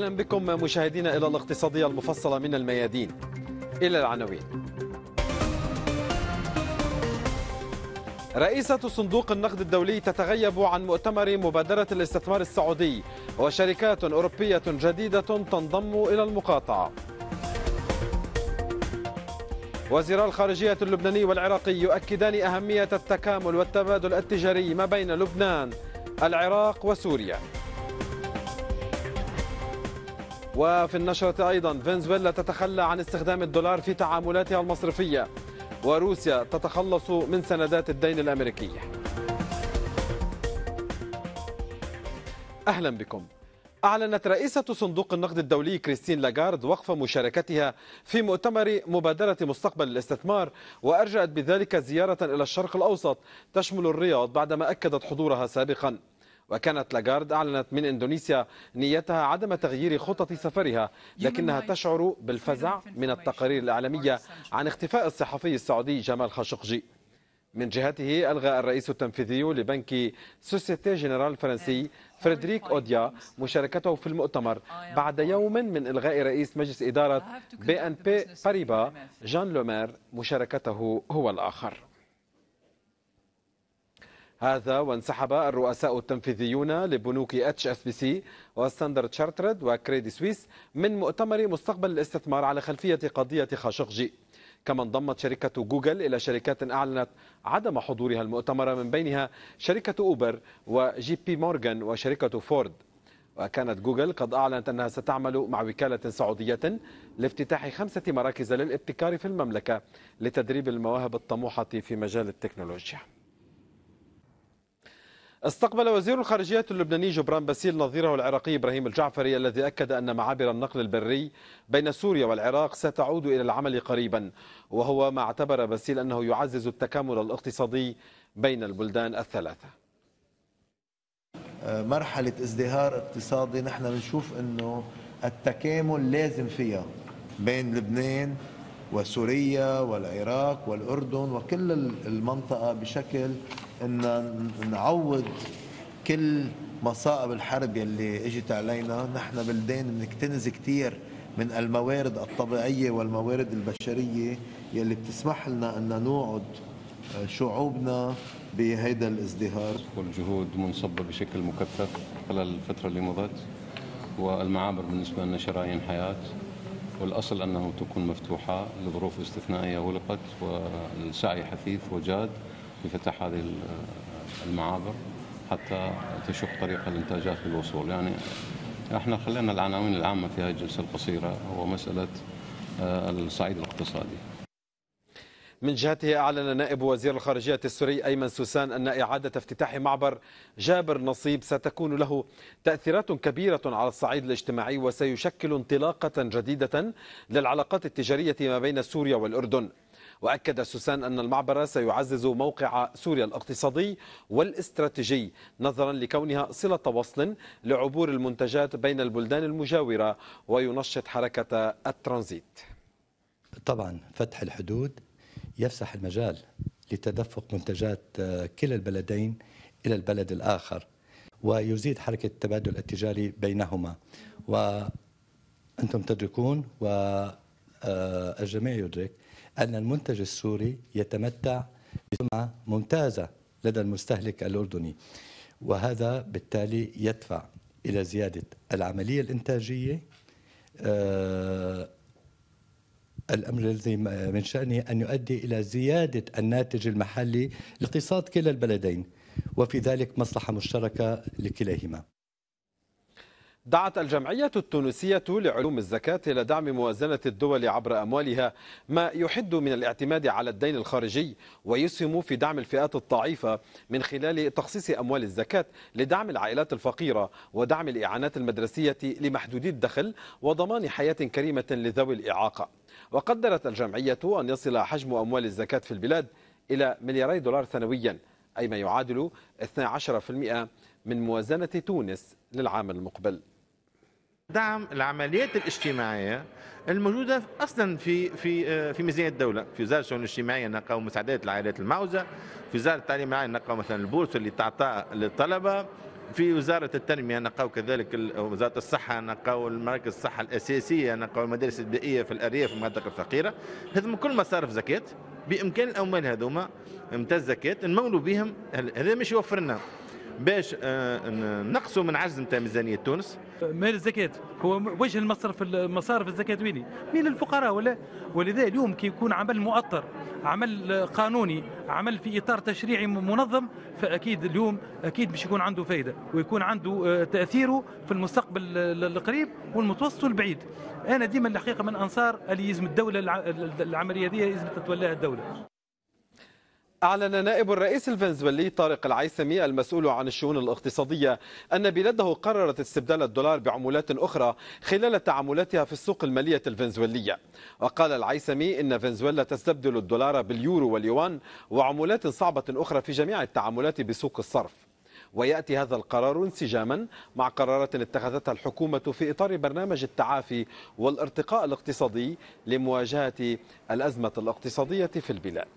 أهلا بكم مشاهدينا إلى الاقتصادية المفصلة من الميادين إلى العناوين رئيسة صندوق النقد الدولي تتغيب عن مؤتمر مبادرة الاستثمار السعودي وشركات أوروبية جديدة تنضم إلى المقاطعة وزير الخارجية اللبناني والعراقي يؤكدان أهمية التكامل والتبادل التجاري ما بين لبنان العراق وسوريا وفي النشرة أيضا فنزويلا تتخلى عن استخدام الدولار في تعاملاتها المصرفية وروسيا تتخلص من سندات الدين الأمريكي أهلا بكم أعلنت رئيسة صندوق النقد الدولي كريستين لاغارد وقف مشاركتها في مؤتمر مبادرة مستقبل الاستثمار وأرجأت بذلك زيارة إلى الشرق الأوسط تشمل الرياض بعدما أكدت حضورها سابقاً وكانت لاغارد أعلنت من إندونيسيا نيتها عدم تغيير خطط سفرها لكنها تشعر بالفزع من التقارير الإعلامية عن اختفاء الصحفي السعودي جمال خاشقجي من جهته ألغى الرئيس التنفيذي لبنك سوسيتي جنرال الفرنسي فريدريك أوديا مشاركته في المؤتمر بعد يوم من إلغاء رئيس مجلس إدارة بي أن بي باريبا جان لومير مشاركته هو الآخر هذا وانسحب الرؤساء التنفيذيون لبنوك اتش اس بي سي وستاندرد شارترد وكريدي سويس من مؤتمر مستقبل الاستثمار على خلفية قضية خاشقجي كما انضمت شركة جوجل إلى شركات أعلنت عدم حضورها المؤتمر من بينها شركة أوبر وجي بي مورغان وشركة فورد وكانت جوجل قد أعلنت أنها ستعمل مع وكالة سعودية لافتتاح خمسة مراكز للابتكار في المملكة لتدريب المواهب الطموحة في مجال التكنولوجيا استقبل وزير الخارجية اللبناني جبران باسيل نظيره العراقي إبراهيم الجعفري الذي أكد أن معابر النقل البري بين سوريا والعراق ستعود إلى العمل قريبا وهو ما اعتبر باسيل أنه يعزز التكامل الاقتصادي بين البلدان الثلاثة آه، مرحلة ازدهار اقتصادي نحن بنشوف أنه التكامل لازم فيها بين لبنان وسوريا والعراق والأردن وكل المنطقة بشكل أن نعوض كل مصائب الحرب يلي اجت علينا نحن بلدان بنكتنز كثير من الموارد الطبيعية والموارد البشرية يلي بتسمح لنا أن نوعد آه، شعوبنا بهذا الازدهار والجهود منصبة بشكل مكثف خلال الفترة اللي مضت والمعابر بالنسبة لنا شرايين حياة والأصل أنه تكون مفتوحة لظروف استثنائية اغلقت والسعي حثيث وجاد لفتح هذه المعابر حتى تشق طريق الإنتاجات للوصول يعني احنا خلينا العناوين العامة في هذه الجلسة القصيرة هو مسألة آه، الصعيد الاقتصادي من جهته أعلن نائب وزير الخارجية السوري أيمن سوسان أن إعادة افتتاح معبر جابر نصيب ستكون له تأثيرات كبيرة على الصعيد الاجتماعي وسيشكل انطلاقة جديدة للعلاقات التجارية ما بين سوريا والأردن وأكد سوسان أن المعبر سيعزز موقع سوريا الاقتصادي والاستراتيجي نظرا لكونها صلة وصل لعبور المنتجات بين البلدان المجاورة وينشط حركة الترانزيت طبعا فتح الحدود يفسح المجال لتدفق منتجات آه، كلا البلدين إلى البلد الآخر ويزيد حركة التبادل التجاري بينهما وأنتم تدركون والجميع آه، يدرك أن المنتج السوري يتمتع بسمعة ممتازة لدى المستهلك الأردني وهذا بالتالي يدفع إلى زيادة العملية الإنتاجية آه، الأمر الذي من شأنه أن يؤدي إلى زيادة الناتج المحلي لاقتصاد كلا البلدين وفي ذلك مصلحة مشتركة لكليهما دعت الجمعية التونسية لعلوم الزكاة إلى دعم موازنة الدول عبر أموالها ما يحد من الاعتماد على الدين الخارجي ويسهم في دعم الفئات الضعيفة من خلال تخصيص أموال الزكاة لدعم العائلات الفقيرة ودعم الإعانات المدرسية لمحدودي الدخل وضمان حياة كريمة لذوي الإعاقة وقدرت الجمعية أن يصل حجم أموال الزكاة في البلاد إلى ملياري دولار سنويا أي ما يعادل 12% من موازنة تونس للعام المقبل دعم العمليات الاجتماعيه الموجوده اصلا في في آه، في ميزانيه الدوله في وزاره الشؤون الاجتماعيه نلقاو مساعدات العائلات المعوزه في وزاره التعليم العالي نلقاو مثلا البورصه اللي تعطى للطلبه في وزارة التنمية نلقاو كذلك وزارة الصحة نلقاو المراكز الصحة الأساسية نلقاو المدارس البيئية في الأرياف والمناطق الفقيرة هذم كل مصارف زكاة بإمكان الأموال هذوما امتاز زكاة نمولوا بهم هذا مش يوفر لنا باش آه، نقصوا من عجز نتاع ميزانيه تونس مال الزكاه هو وجه المصرف المصارف الزكاه ويني مين الفقراء ولا ولذا اليوم كي يكون عمل مؤطر عمل قانوني عمل في اطار تشريعي منظم فاكيد اليوم اكيد باش يكون عنده فائده ويكون عنده آه، تاثيره في المستقبل القريب والمتوسط والبعيد انا ديما الحقيقه من انصار اللي يلزم الدوله العمليه هذه يلزم تتولاها الدوله أعلن نائب الرئيس الفنزويلي طارق العيسمي المسؤول عن الشؤون الاقتصادية أن بلاده قررت استبدال الدولار بعملات أخرى خلال تعاملاتها في السوق المالية الفنزويلية وقال العيسمي إن فنزويلا تستبدل الدولار باليورو واليوان وعملات صعبة أخرى في جميع التعاملات بسوق الصرف ويأتي هذا القرار انسجاما مع قرارات اتخذتها الحكومة في إطار برنامج التعافي والارتقاء الاقتصادي لمواجهة الأزمة الاقتصادية في البلاد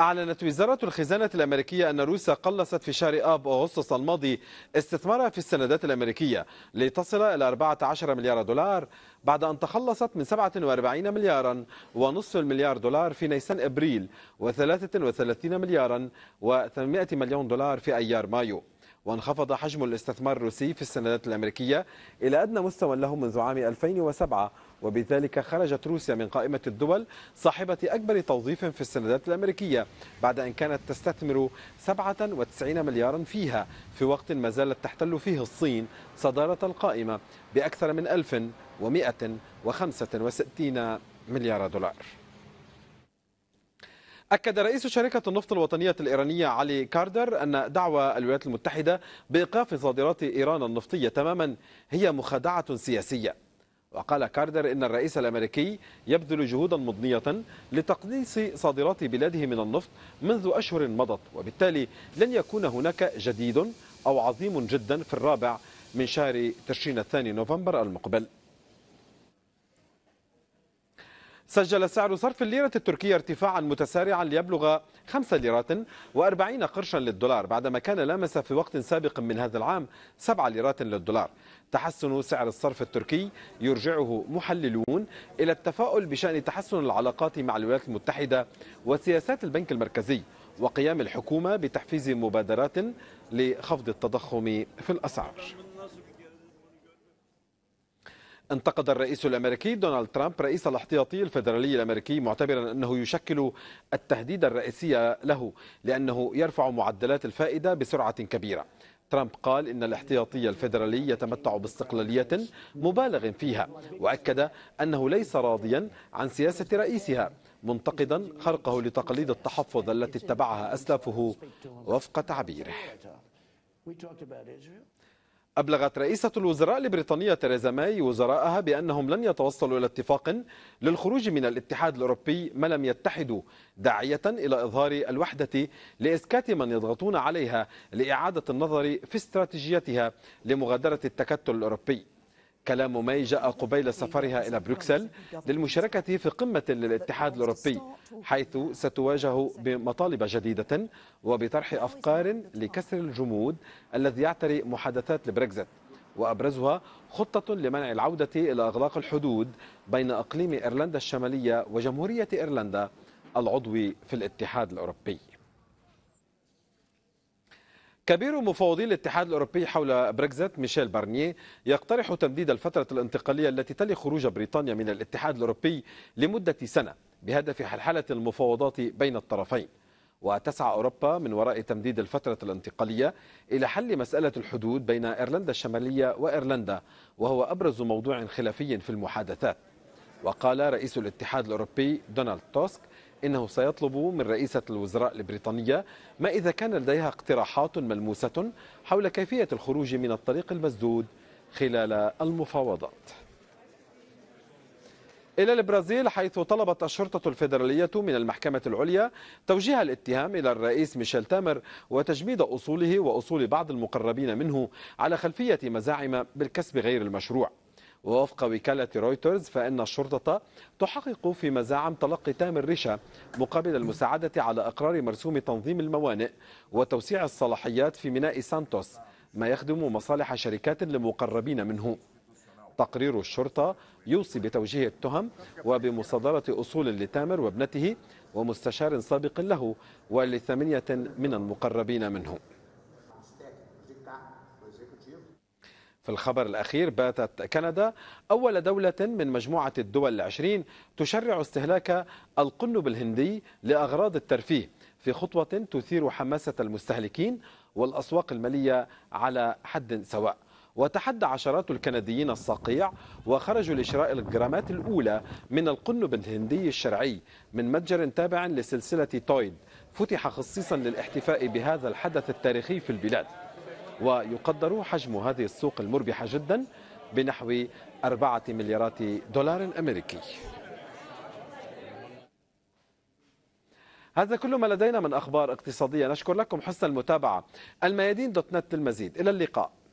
أعلنت وزارة الخزانة الأمريكية أن روسيا قلصت في شهر آب أغسطس الماضي استثمارها في السندات الأمريكية لتصل إلى 14 مليار دولار بعد أن تخلصت من 47 مليارا ونصف المليار دولار في نيسان إبريل و33 مليارا و800 مليون دولار في أيار مايو وانخفض حجم الاستثمار الروسي في السندات الأمريكية إلى أدنى مستوى له منذ عام 2007 وبذلك خرجت روسيا من قائمة الدول صاحبة أكبر توظيف في السندات الأمريكية بعد أن كانت تستثمر 97 مليارا فيها في وقت ما زالت تحتل فيه الصين صدارة القائمة بأكثر من 1165 مليار دولار أكد رئيس شركة النفط الوطنية الإيرانية علي كاردر أن دعوى الولايات المتحدة بإيقاف صادرات إيران النفطية تماما هي مخادعة سياسية وقال كاردر إن الرئيس الأمريكي يبذل جهودا مضنية لتقليص صادرات بلاده من النفط منذ أشهر مضت وبالتالي لن يكون هناك جديد أو عظيم جدا في الرابع من شهر تشرين الثاني نوفمبر المقبل سجل سعر صرف الليرة التركية ارتفاعا متسارعا ليبلغ 5 ليرات و40 قرشا للدولار بعدما كان لامس في وقت سابق من هذا العام 7 ليرات للدولار تحسن سعر الصرف التركي يرجعه محللون إلى التفاؤل بشأن تحسن العلاقات مع الولايات المتحدة وسياسات البنك المركزي وقيام الحكومة بتحفيز مبادرات لخفض التضخم في الأسعار انتقد الرئيس الامريكي دونالد ترامب رئيس الاحتياطي الفيدرالي الامريكي معتبرا انه يشكل التهديد الرئيسي له لانه يرفع معدلات الفائده بسرعه كبيره. ترامب قال إن الاحتياطي الفيدرالي يتمتع باستقلالية مبالغ فيها وأكد أنه ليس راضيا عن سياسة رئيسها منتقدا خرقه لتقاليد التحفظ التي اتبعها أسلافه وفق تعبيره أبلغت رئيسة الوزراء البريطانية تيريزا ماي وزراءها بأنهم لن يتوصلوا إلى اتفاق للخروج من الاتحاد الأوروبي ما لم يتحدوا داعية إلى إظهار الوحدة لإسكات من يضغطون عليها لإعادة النظر في استراتيجيتها لمغادرة التكتل الأوروبي كلام ماي جاء قبيل سفرها إلى بروكسل للمشاركة في قمة للاتحاد الأوروبي حيث ستواجه بمطالب جديدة وبطرح أفكار لكسر الجمود الذي يعتري محادثات البريكزيت وأبرزها خطة لمنع العودة إلى إغلاق الحدود بين أقليم إيرلندا الشمالية وجمهورية إيرلندا العضو في الاتحاد الأوروبي كبير مفوضي الاتحاد الأوروبي حول بريكزيت ميشيل بارنييه يقترح تمديد الفترة الانتقالية التي تلي خروج بريطانيا من الاتحاد الأوروبي لمدة سنة بهدف حلحلة المفاوضات بين الطرفين وتسعى أوروبا من وراء تمديد الفترة الانتقالية إلى حل مسألة الحدود بين إيرلندا الشمالية وإيرلندا وهو أبرز موضوع خلافي في المحادثات وقال رئيس الاتحاد الأوروبي دونالد توسك إنه سيطلب من رئيسة الوزراء البريطانية ما إذا كان لديها اقتراحات ملموسة حول كيفية الخروج من الطريق المسدود خلال المفاوضات إلى البرازيل حيث طلبت الشرطة الفيدرالية من المحكمة العليا توجيه الاتهام إلى الرئيس ميشيل تامر وتجميد أصوله وأصول بعض المقربين منه على خلفية مزاعم بالكسب غير المشروع ووفق وكالة رويترز فإن الشرطة تحقق في مزاعم تلقي تامر الرشا مقابل المساعدة على إقرار مرسوم تنظيم الموانئ وتوسيع الصلاحيات في ميناء سانتوس ما يخدم مصالح شركات لمقربين منه تقرير الشرطة يوصي بتوجيه التهم وبمصادرة أصول لتامر وابنته ومستشار سابق له ولثمانية من المقربين منه في الخبر الأخير باتت كندا أول دولة من مجموعة الدول العشرين تشرع استهلاك القنب الهندي لأغراض الترفيه في خطوة تثير حماسة المستهلكين والأسواق المالية على حد سواء وتحدى عشرات الكنديين الصقيع وخرجوا لشراء الجرامات الأولى من القنب الهندي الشرعي من متجر تابع لسلسلة تويد فتح خصيصا للاحتفاء بهذا الحدث التاريخي في البلاد ويقدر حجم هذه السوق المربحة جدا بنحو أربعة مليارات دولار أمريكي هذا كل ما لدينا من أخبار اقتصادية نشكر لكم حسن المتابعة الميادين دوت نت للمزيد إلى اللقاء